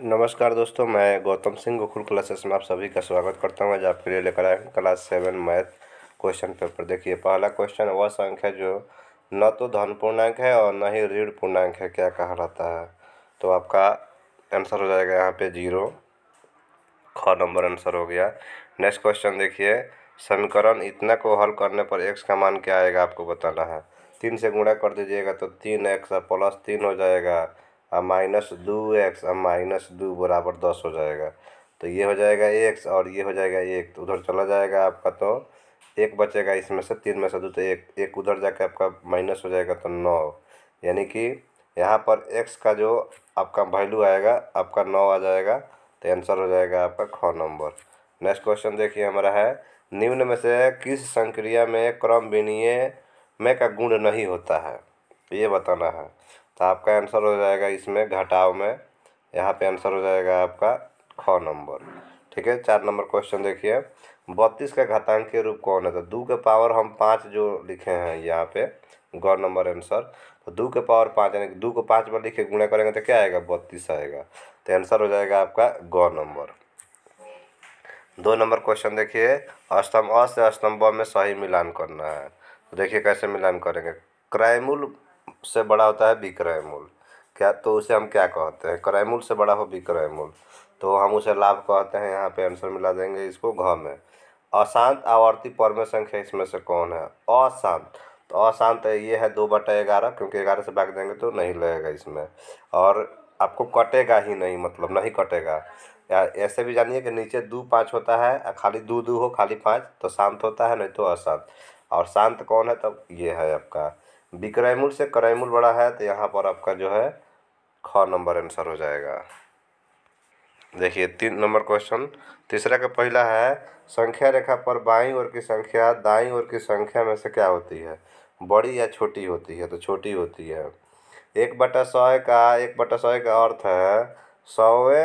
नमस्कार दोस्तों मैं गौतम सिंह गोकुल क्लासेस में आप सभी का स्वागत करता हूँ आज आपके लिए लेकर आए class seven math question paper देखिए पहला क्वेश्चन वह संख्या जो न तो धन पूर्णांक है और न ही ऋण पूर्णांक है क्या कहा जाता है तो आपका आंसर हो जाएगा यहाँ पे जीरो ख नंबर आंसर हो गया नेक्स्ट क्वेश्चन देखिए समीकरण इतना को हल करने पर एक्स का मान क्या आएगा आपको बताना है तीन से गुणा कर दीजिएगा तो तीन एक्स प्लस तीन हो जाएगा अब माइनस दो एक्स अब माइनस दो बराबर दस हो जाएगा तो ये हो जाएगा एक्स और ये हो जाएगा एक तो उधर चला जाएगा आपका तो एक बचेगा इसमें से तीन में से दो तो एक एक उधर जाके आपका माइनस हो जाएगा तो नौ यानी कि यहाँ पर एक्स का जो आपका वैल्यू आएगा आपका नौ आ जाएगा तो आंसर हो जाएगा आपका ख नंबर नेक्स्ट क्वेश्चन देखिए हमारा है निम्न में से किस संक्रिया में क्रम विनिमय में का गुण नहीं होता है ये बताना है तो आपका आंसर हो जाएगा इसमें घटाव में यहाँ पे आंसर हो जाएगा आपका ख नंबर ठीक है चार नंबर क्वेश्चन देखिए बत्तीस का के रूप कौन है तो दो के पावर हम पाँच जो लिखे हैं यहाँ पे ग नंबर आंसर तो दो के पावर पाँच यानी दो को पाँच बार लिखे गुणा करेंगे तो क्या आएगा बत्तीस आएगा तो आंसर हो जाएगा आपका गौ नंबर दो नंबर क्वेश्चन देखिए अष्टम अ से अष्टम ब में सही मिलान करना है तो देखिए कैसे मिलान करेंगे क्राइमुल से बड़ा होता है विक्रय मूल्य क्या तो उसे हम क्या कहते हैं क्रय मूल्य से बड़ा हो विक्रय मूल्य तो हम उसे लाभ कहते हैं यहाँ पे आंसर मिला देंगे इसको घ में अशांत आवर्ती में संख्या इसमें से कौन है अशांत तो अशांत ये है दो बटा ग्यारह क्योंकि ग्यारह से भाग देंगे तो नहीं लगेगा इसमें और आपको कटेगा ही नहीं मतलब नहीं कटेगा या ऐसे भी जानिए कि नीचे दो पाँच होता है खाली दो दो हो खाली पाँच तो शांत होता है नहीं तो अशांत और शांत कौन है तब ये है आपका विक्रय से क्रय बड़ा है तो यहाँ पर आपका जो है ख नंबर आंसर हो जाएगा देखिए तीन नंबर क्वेश्चन तीसरा का पहला है संख्या रेखा पर बाईं ओर की संख्या दाईं ओर की संख्या में से क्या होती है बड़ी या छोटी होती है तो छोटी होती है एक बटा सौ का एक बटा सौ का अर्थ है सौवे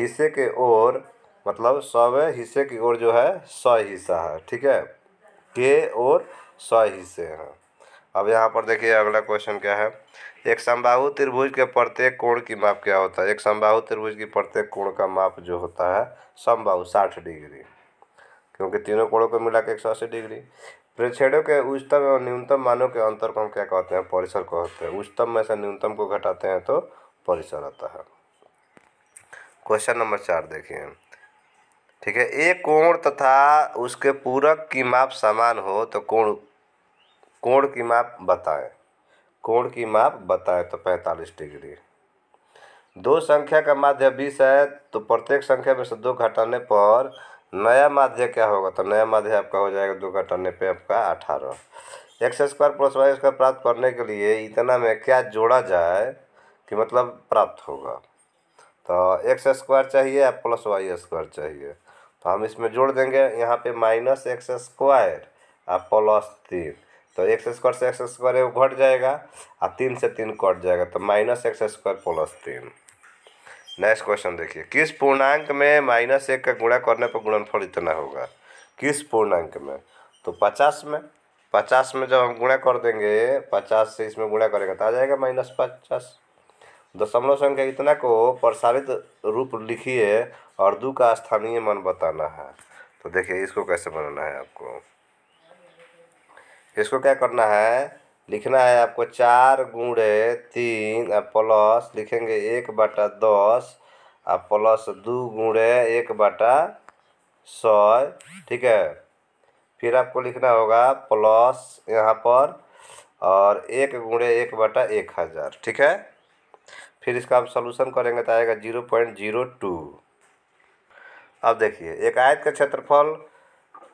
हिस्से के ओर मतलब सौवे हिस्से की ओर जो है सौ हिस्सा है ठीक है के और सौ हिस्से हैं अब यहाँ पर देखिए अगला क्वेश्चन क्या है एक समबाहु त्रिभुज के प्रत्येक कोण की माप क्या होता है एक समबाहु त्रिभुज की प्रत्येक कोण का माप जो होता है समबाहु साठ डिग्री क्योंकि तीनों कोणों को मिला के एक सौ अस्सी डिग्री प्रेक्षेड़ों के उच्चतम एवं न्यूनतम मानों के अंतर को हम क्या कहते हैं परिसर कहते हैं उच्चतम में से न्यूनतम को घटाते हैं तो परिसर आता है क्वेश्चन नंबर चार देखिए ठीक है एक कोण तथा उसके पूरक की माप समान हो तो कोण कोण की माप बताएं कोण की माप बताएं तो पैंतालीस डिग्री दो संख्या का माध्य बीस है तो प्रत्येक संख्या में से दो घटाने पर नया माध्य क्या होगा तो नया माध्य आपका हो जाएगा दो घटाने पे आपका अठारह x square plus y square प्राप्त करने के लिए इतना में क्या जोड़ा जाए कि मतलब प्राप्त होगा तो एक्स स्क्वायर चाहिए या प्लस वाई स्क्वायर चाहिए तो हम इसमें जोड़ देंगे यहाँ पे माइनस एक्स स्क्वायर और प्लस तीन तो एक्स स्क्वायर से एक्स स्क्वायर वो घट जाएगा और तीन से तीन कट जाएगा तो माइनस एक्स स्क्वायर प्लस तीन नेक्स्ट क्वेश्चन देखिए किस पूर्णांक में माइनस एक का गुणा करने पर गुणनफल इतना होगा किस पूर्णांक में तो पचास में पचास में जब हम गुणा कर देंगे पचास से इसमें गुणा करेंगे तो आ जाएगा माइनस पचास दशमलव संख्या इतना को प्रसारित रूप लिखिए और दू का स्थानीय मान बताना है तो देखिए इसको कैसे बनाना है आपको इसको क्या करना है लिखना है आपको चार गुणे तीन और प्लस लिखेंगे एक बटा दस और प्लस दो गुणे एक बटा सौ ठीक है फिर आपको लिखना होगा प्लस यहाँ पर और एक गुणे एक बटा एक हज़ार ठीक है फिर इसका आप सोल्यूशन करेंगे तो आएगा जीरो पॉइंट जीरो टू अब देखिए एक आयत का क्षेत्रफल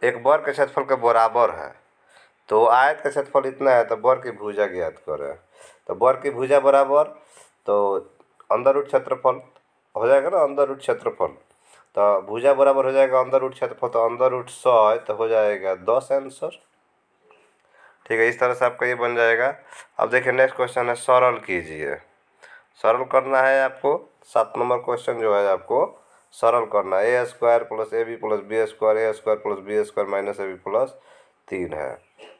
एक वर्ग के क्षेत्रफल के बराबर है तो आयत का क्षेत्रफल इतना है तो बर की भुजा ज्ञात करें तो बर की भुजा बराबर तो अंदर रूट क्षेत्रफल हो जाएगा ना अंदर रूट क्षेत्रफल तो भुजा बराबर हो जाएगा अंदर रूट क्षेत्रफल तो अंदर रूट सौ है तो हो जाएगा दस आंसर ठीक है इस तरह से आपका ये बन जाएगा अब देखिए नेक्स्ट क्वेश्चन है सरल कीजिए सरल करना है आपको सात नंबर क्वेश्चन जो है आपको सरल करना है a square plus a b plus b square a square plus b square minus a b plus तीन है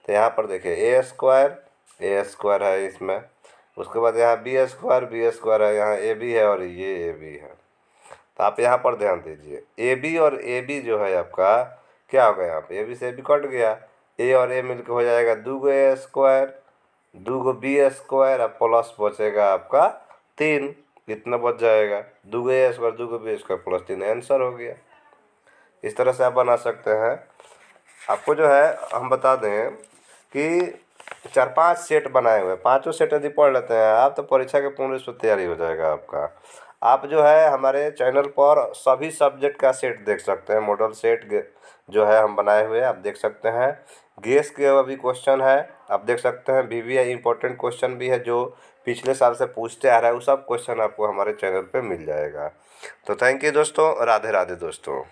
तो यहाँ पर देखिए ए स्क्वायर ए स्क्वायर है इसमें उसके बाद यहाँ बी स्क्वायर बी स्क्वायर है यहाँ ए बी है और ये ए बी है तो आप यहाँ पर ध्यान दीजिए ए बी और ए बी जो है आपका क्या हो गया यहाँ पर ए बी से ए बी कट गया ए और ए के हो जाएगा दो गो ए स्क्वायर दू गो बी स्क्वायर और प्लस बचेगा आपका तीन कितना बच जाएगा दो गो ए स्क्वायर दू गो बी स्क्वायर प्लस तीन आंसर हो गया इस तरह से आप बना सकते हैं आपको जो है हम बता दें कि चार पांच सेट बनाए हुए पांचों पाँचों सेट यदि पढ़ लेते हैं आप तो परीक्षा के पूर्ण रूप से तैयारी हो जाएगा आपका आप जो है हमारे चैनल पर सभी सब्जेक्ट का सेट देख सकते हैं मॉडल सेट जो है हम बनाए हुए आप देख सकते हैं गेस के अभी क्वेश्चन है आप देख सकते हैं आई इम्पोर्टेंट क्वेश्चन भी है जो पिछले साल से पूछते आ रहा है वो सब क्वेश्चन आपको हमारे चैनल पे मिल जाएगा तो थैंक यू दोस्तों राधे राधे दोस्तों